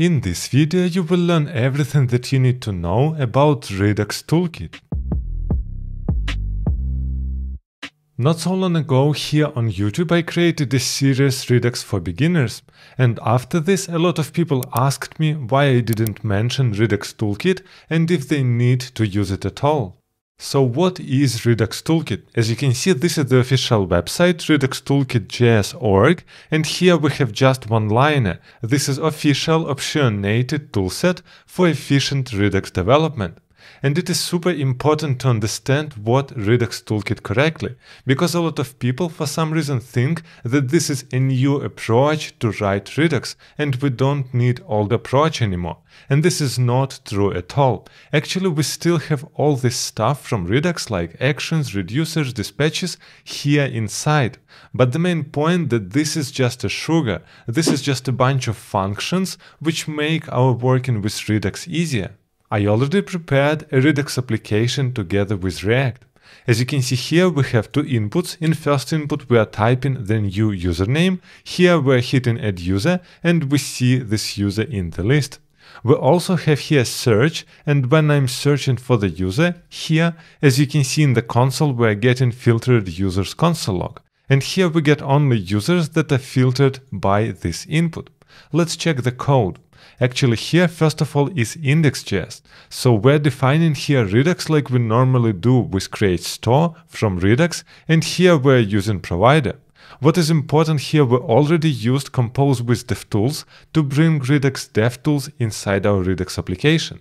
In this video you will learn everything that you need to know about Redux Toolkit. Not so long ago here on YouTube I created a series Redux for beginners and after this a lot of people asked me why I didn't mention Redux Toolkit and if they need to use it at all. So what is Redux Toolkit? As you can see, this is the official website reduxtoolkit.js.org and here we have just one liner. This is official option-native toolset for efficient Redux development. And it is super important to understand what Redux Toolkit correctly, because a lot of people for some reason think that this is a new approach to write Redux and we don't need old approach anymore. And this is not true at all. Actually, we still have all this stuff from Redux like actions, reducers, dispatches here inside. But the main point that this is just a sugar, this is just a bunch of functions which make our working with Redux easier. I already prepared a Redux application together with React. As you can see here, we have two inputs. In first input, we are typing the new username. Here we are hitting add user and we see this user in the list. We also have here search and when I'm searching for the user, here, as you can see in the console, we are getting filtered users console log. And here we get only users that are filtered by this input. Let's check the code. Actually here first of all is index.js. So we're defining here Redux like we normally do with create store from Redux and here we're using provider. What is important here, we already used Compose with DevTools to bring Redux DevTools inside our Redux application.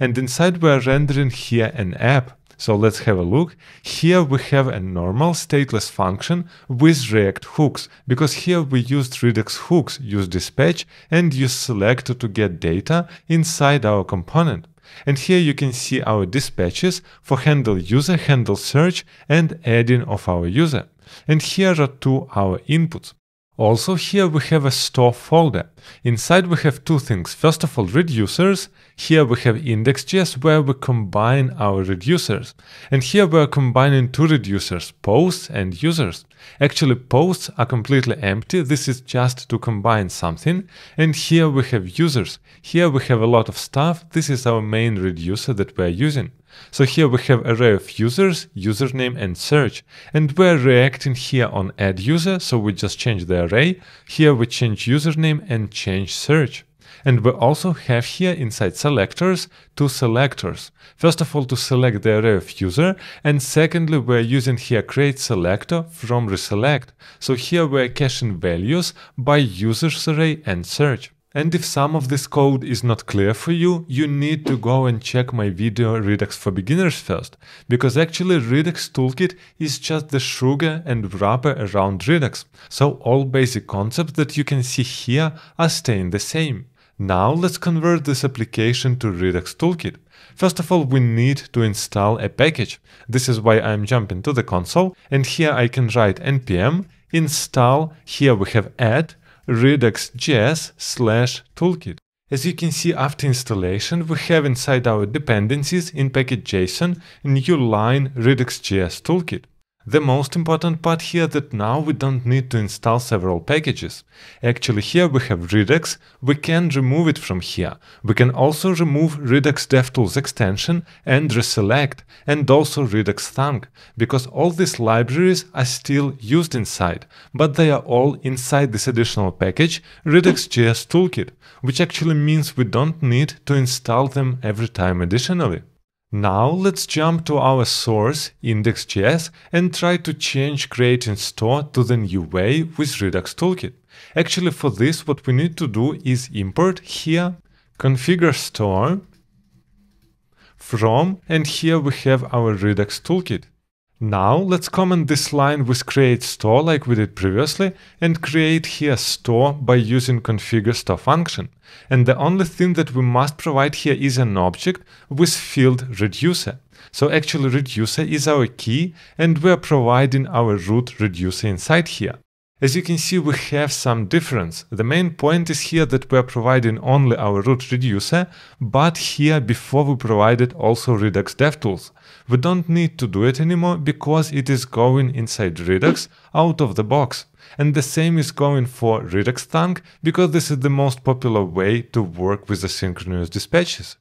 And inside we are rendering here an app so let's have a look. Here we have a normal stateless function with React hooks, because here we used Redux hooks, use dispatch and use select to get data inside our component. And here you can see our dispatches for handle user, handle search and adding of our user. And here are two our inputs. Also here we have a store folder. Inside we have two things. First of all, reducers. Here we have index.js where we combine our reducers. And here we are combining two reducers, posts and users. Actually, posts are completely empty. This is just to combine something. And here we have users. Here we have a lot of stuff. This is our main reducer that we are using. So here we have array of users, username and search. And we're reacting here on add user, so we just change the array. Here we change username and change search. And we also have here inside selectors two selectors. First of all, to select the array of user, and secondly, we're using here create selector from reselect. So here we're caching values by users array and search. And if some of this code is not clear for you, you need to go and check my video Redux for Beginners first, because actually Redux Toolkit is just the sugar and wrapper around Redux, so all basic concepts that you can see here are staying the same. Now let's convert this application to Redux Toolkit. First of all, we need to install a package. This is why I'm jumping to the console, and here I can write npm install, here we have add, reduxjs slash toolkit. As you can see after installation, we have inside our dependencies in package.json a new line reduxjs toolkit. The most important part here that now we don't need to install several packages. Actually here we have Redux, we can remove it from here. We can also remove Redux DevTools extension and reselect and also Redux Thunk, because all these libraries are still used inside, but they are all inside this additional package Redux.js Toolkit, which actually means we don't need to install them every time additionally. Now let's jump to our source index.js and try to change create and store to the new way with Redux Toolkit. Actually for this what we need to do is import here configure store from and here we have our Redux Toolkit. Now let's comment this line with create store like we did previously and create here store by using configure store function. And the only thing that we must provide here is an object with field reducer. So actually reducer is our key and we are providing our root reducer inside here. As you can see, we have some difference. The main point is here that we are providing only our root reducer, but here before we provided also Redux DevTools. We don't need to do it anymore because it is going inside Redux out of the box. And the same is going for Redux thunk because this is the most popular way to work with asynchronous dispatches.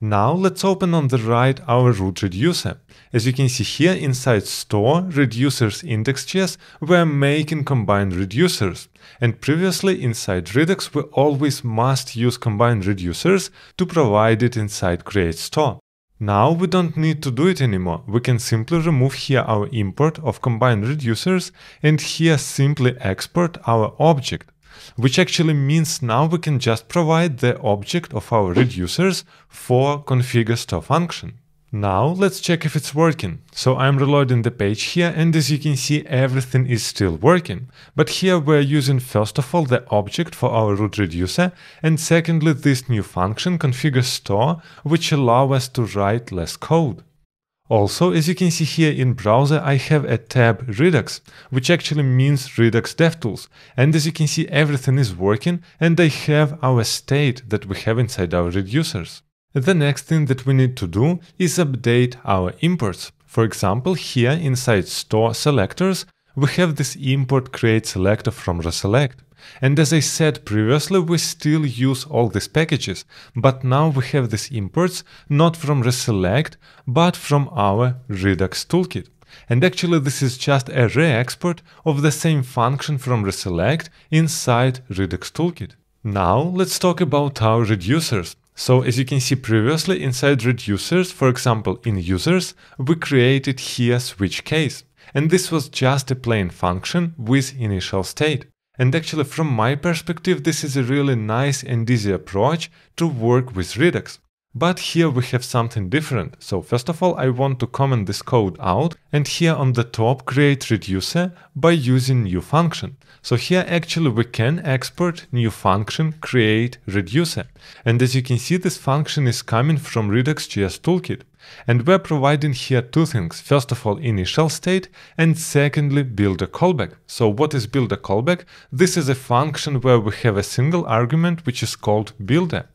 Now let's open on the right our root reducer. As you can see here inside store reducers index.js we're making combined reducers. And previously inside Redux we always must use combined reducers to provide it inside create store. Now we don't need to do it anymore, we can simply remove here our import of combined reducers and here simply export our object, which actually means now we can just provide the object of our reducers for configure store function. Now let's check if it's working. So I'm reloading the page here and as you can see everything is still working. But here we're using first of all the object for our root reducer and secondly this new function configure store which allow us to write less code. Also, as you can see here in browser, I have a tab Redux, which actually means Redux DevTools. And as you can see, everything is working and I have our state that we have inside our reducers. The next thing that we need to do is update our imports. For example, here inside store selectors, we have this import create selector from reselect. And as I said previously, we still use all these packages, but now we have these imports not from reselect, but from our Redux toolkit. And actually this is just a re-export of the same function from reselect inside Redux toolkit. Now let's talk about our reducers. So as you can see previously inside reducers, for example in users, we created here switch case. And this was just a plain function with initial state. And actually from my perspective this is a really nice and easy approach to work with Redux. But here we have something different. So first of all, I want to comment this code out and here on the top create reducer by using new function. So here actually we can export new function create reducer. And as you can see, this function is coming from Redux.js toolkit. And we're providing here two things. First of all, initial state, and secondly, build a callback. So what is build a callback? This is a function where we have a single argument, which is called builder.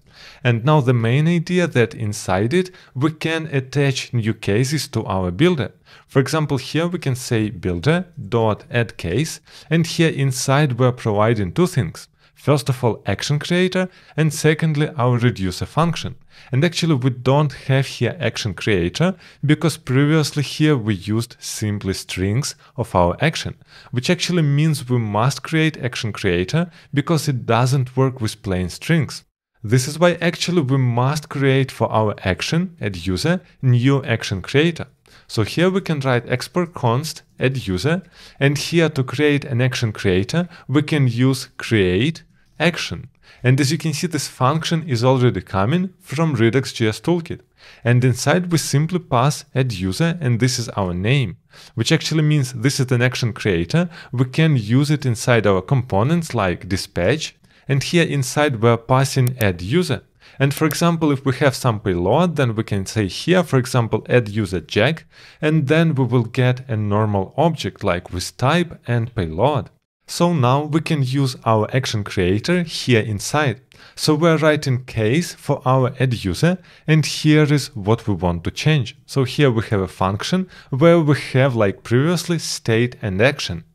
And now the main idea that inside it we can attach new cases to our builder. For example, here we can say builder.addCase and here inside we're providing two things. First of all, action creator and secondly our reducer function. And actually we don't have here action creator because previously here we used simply strings of our action, which actually means we must create action creator because it doesn't work with plain strings. This is why actually we must create for our action at user new action creator. So here we can write export const add user and here to create an action creator we can use create action. And as you can see this function is already coming from Redux.js toolkit. And inside we simply pass add user and this is our name, which actually means this is an action creator. We can use it inside our components like dispatch and here inside we're passing add user. And for example, if we have some payload, then we can say here, for example, add user jack, and then we will get a normal object like with type and payload. So now we can use our action creator here inside. So we're writing case for our add user and here is what we want to change. So here we have a function where we have like previously state and action.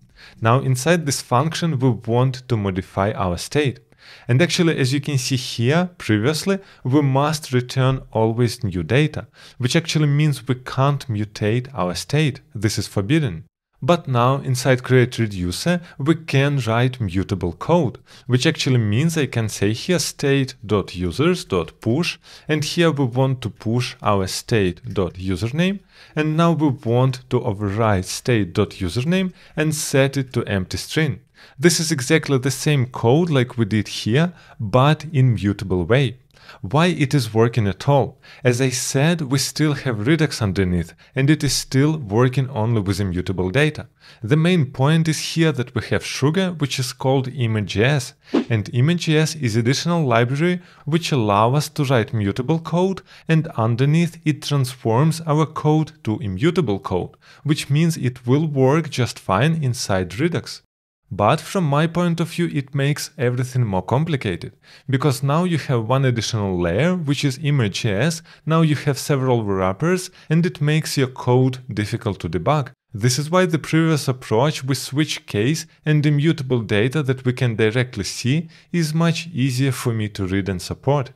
Now inside this function we want to modify our state. And actually, as you can see here previously, we must return always new data, which actually means we can't mutate our state. This is forbidden. But now inside create reducer, we can write mutable code, which actually means I can say here state.users.push, and here we want to push our state.username, and now we want to override state.username and set it to empty string. This is exactly the same code like we did here, but in mutable way. Why it is working at all? As I said, we still have Redux underneath, and it is still working only with immutable data. The main point is here that we have Sugar, which is called ImageJS, and ImageJS is additional library which allows us to write mutable code, and underneath it transforms our code to immutable code, which means it will work just fine inside Redux. But from my point of view, it makes everything more complicated, because now you have one additional layer, which is Image.js, now you have several wrappers, and it makes your code difficult to debug. This is why the previous approach with switch case and immutable data that we can directly see is much easier for me to read and support.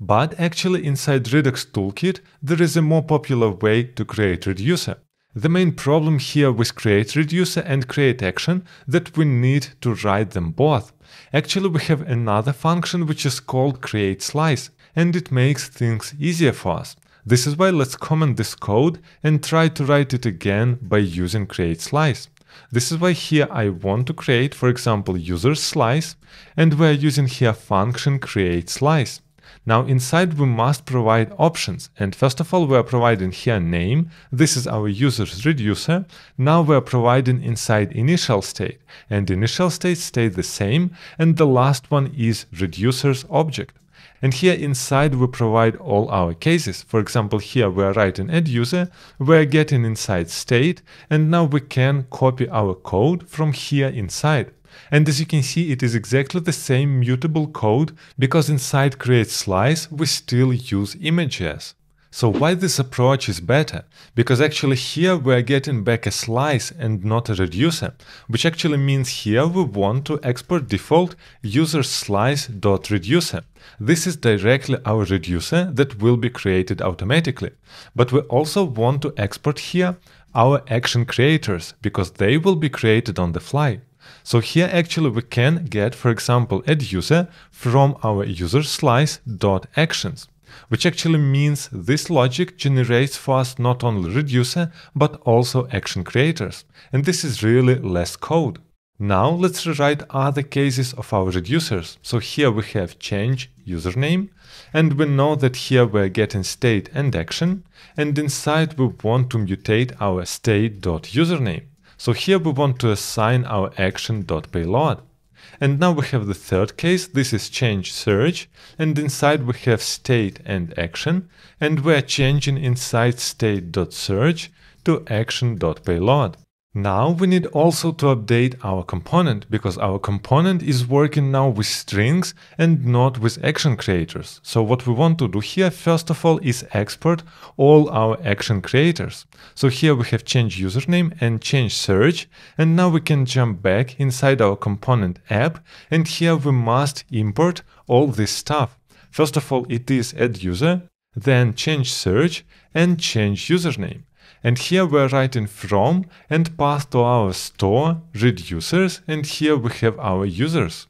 But actually inside Redux Toolkit there is a more popular way to create reducer. The main problem here with create reducer and create action that we need to write them both. Actually we have another function which is called create slice and it makes things easier for us. This is why let's comment this code and try to write it again by using create slice. This is why here I want to create, for example, user slice, and we're using here function create slice. Now inside we must provide options and first of all we are providing here name, this is our user's reducer, now we are providing inside initial state and initial state stay the same and the last one is reducer's object. And here inside we provide all our cases. For example, here we are writing add user, we are getting inside state, and now we can copy our code from here inside. And as you can see, it is exactly the same mutable code, because inside createSlice we still use images. So why this approach is better? Because actually here we are getting back a slice and not a reducer, which actually means here we want to export default user slice.reducer. This is directly our reducer that will be created automatically. But we also want to export here our action creators, because they will be created on the fly. So here actually we can get, for example, add user from our user slice dot actions, which actually means this logic generates for us not only reducer, but also action creators. And this is really less code. Now let's rewrite other cases of our reducers. So here we have change username, and we know that here we're getting state and action, and inside we want to mutate our state.username. So here we want to assign our action.payload. And now we have the third case, this is change search, and inside we have state and action, and we are changing inside state.search to action.payload. Now we need also to update our component because our component is working now with strings and not with action creators. So what we want to do here first of all is export all our action creators. So here we have changed username and changed search and now we can jump back inside our component app and here we must import all this stuff. First of all it is add user, then change search and change username and here we're writing from and path to our store reducers and here we have our users.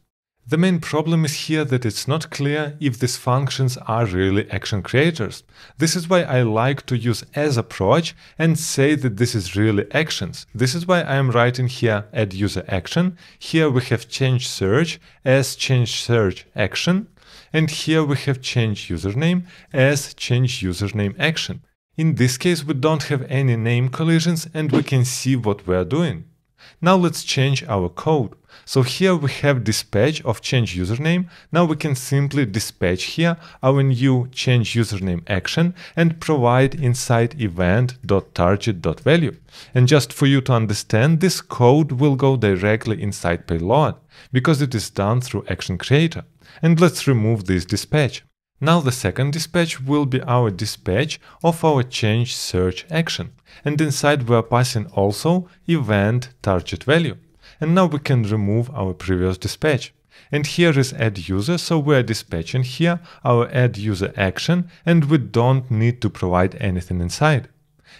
The main problem is here that it's not clear if these functions are really action creators. This is why I like to use as approach and say that this is really actions. This is why I am writing here add user action. Here we have change search as change search action. And here we have change username as change username action. In this case, we don't have any name collisions and we can see what we are doing. Now let's change our code. So here we have dispatch of change username. Now we can simply dispatch here our new change username action and provide inside event.target.value. And just for you to understand, this code will go directly inside payload because it is done through action creator. And let's remove this dispatch. Now the second dispatch will be our dispatch of our change search action. And inside we are passing also event target value. And now we can remove our previous dispatch. And here is add user, so we are dispatching here our add user action and we don't need to provide anything inside.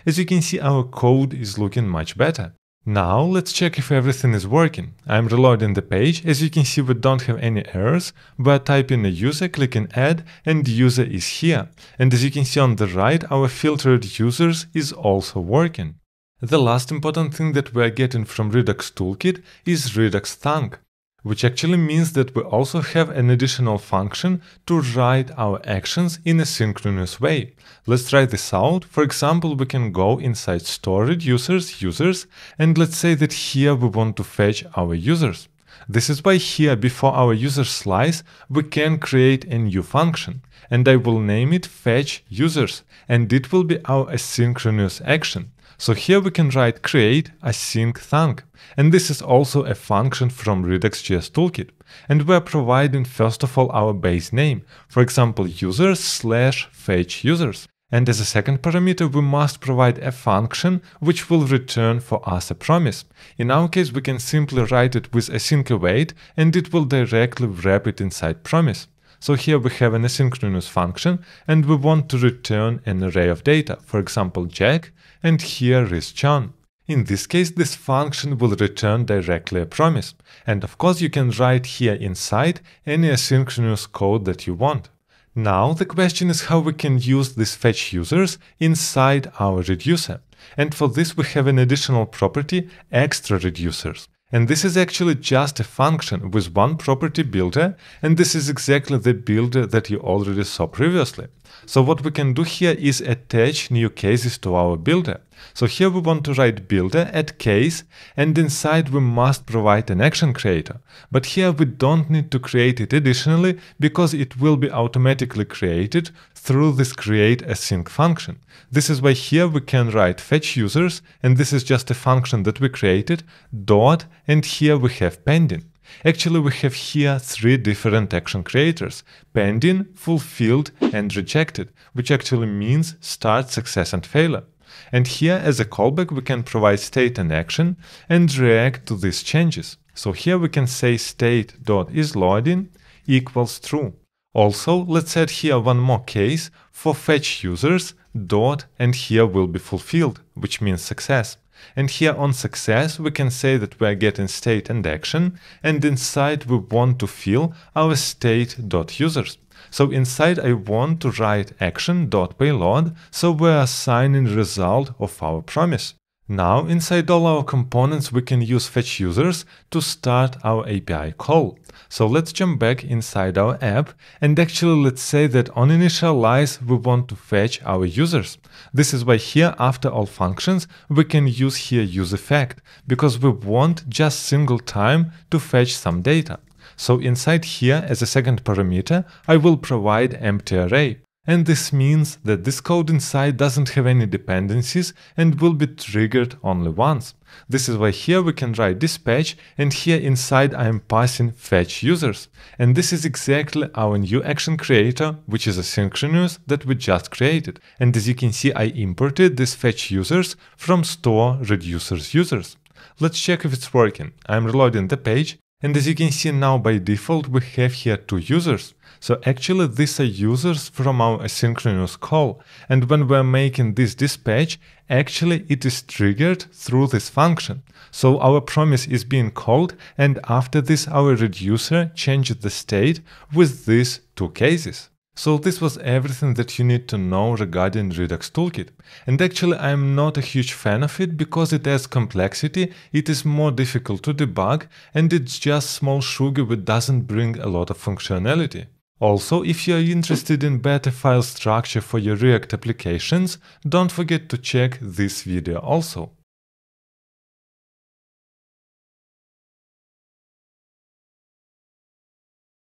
As you can see, our code is looking much better. Now let's check if everything is working. I'm reloading the page, as you can see we don't have any errors, but type in a user, click on add and the user is here. And as you can see on the right, our filtered users is also working. The last important thing that we are getting from Redux Toolkit is Redux Thunk which actually means that we also have an additional function to write our actions in a synchronous way. Let's try this out. For example, we can go inside store reducers, users, and let's say that here we want to fetch our users. This is why here before our user slice we can create a new function and I will name it fetch users and it will be our asynchronous action. So here we can write create async thunk, and this is also a function from Redux.js toolkit. And we're providing first of all our base name, for example users slash fetch users. And as a second parameter, we must provide a function which will return for us a promise. In our case, we can simply write it with async await and it will directly wrap it inside promise. So here we have an asynchronous function and we want to return an array of data, for example Jack and here is John. In this case, this function will return directly a promise. And of course you can write here inside any asynchronous code that you want. Now the question is how we can use these fetch users inside our reducer. And for this we have an additional property extra reducers. And this is actually just a function with one property builder, and this is exactly the builder that you already saw previously. So what we can do here is attach new cases to our builder. So here we want to write builder, add case, and inside we must provide an action creator. But here we don't need to create it additionally, because it will be automatically created through this create async function. This is why here we can write fetch users, and this is just a function that we created, dot, and here we have pending. Actually, we have here three different action creators pending, fulfilled, and rejected, which actually means start, success, and failure. And here as a callback we can provide state and action and react to these changes. So here we can say state.isLoading equals true. Also, let's add here one more case for fetch users dot and here will be fulfilled, which means success. And here on success we can say that we are getting state and action and inside we want to fill our state.users. So inside I want to write action.payload, so we're assigning result of our promise. Now inside all our components we can use fetch users to start our API call. So let's jump back inside our app and actually let's say that on initialize we want to fetch our users. This is why here after all functions we can use here use effect because we want just single time to fetch some data. So inside here, as a second parameter, I will provide empty array. And this means that this code inside doesn't have any dependencies and will be triggered only once. This is why here we can write dispatch and here inside I am passing fetch users. And this is exactly our new action creator, which is asynchronous that we just created. And as you can see, I imported this fetch users from store reducers users. Let's check if it's working. I'm reloading the page and as you can see now by default, we have here two users. So actually these are users from our asynchronous call. And when we're making this dispatch, actually it is triggered through this function. So our promise is being called and after this our reducer changes the state with these two cases. So this was everything that you need to know regarding Redux Toolkit. And actually I'm not a huge fan of it because it adds complexity, it is more difficult to debug, and it's just small sugar which doesn't bring a lot of functionality. Also, if you're interested in better file structure for your React applications, don't forget to check this video also.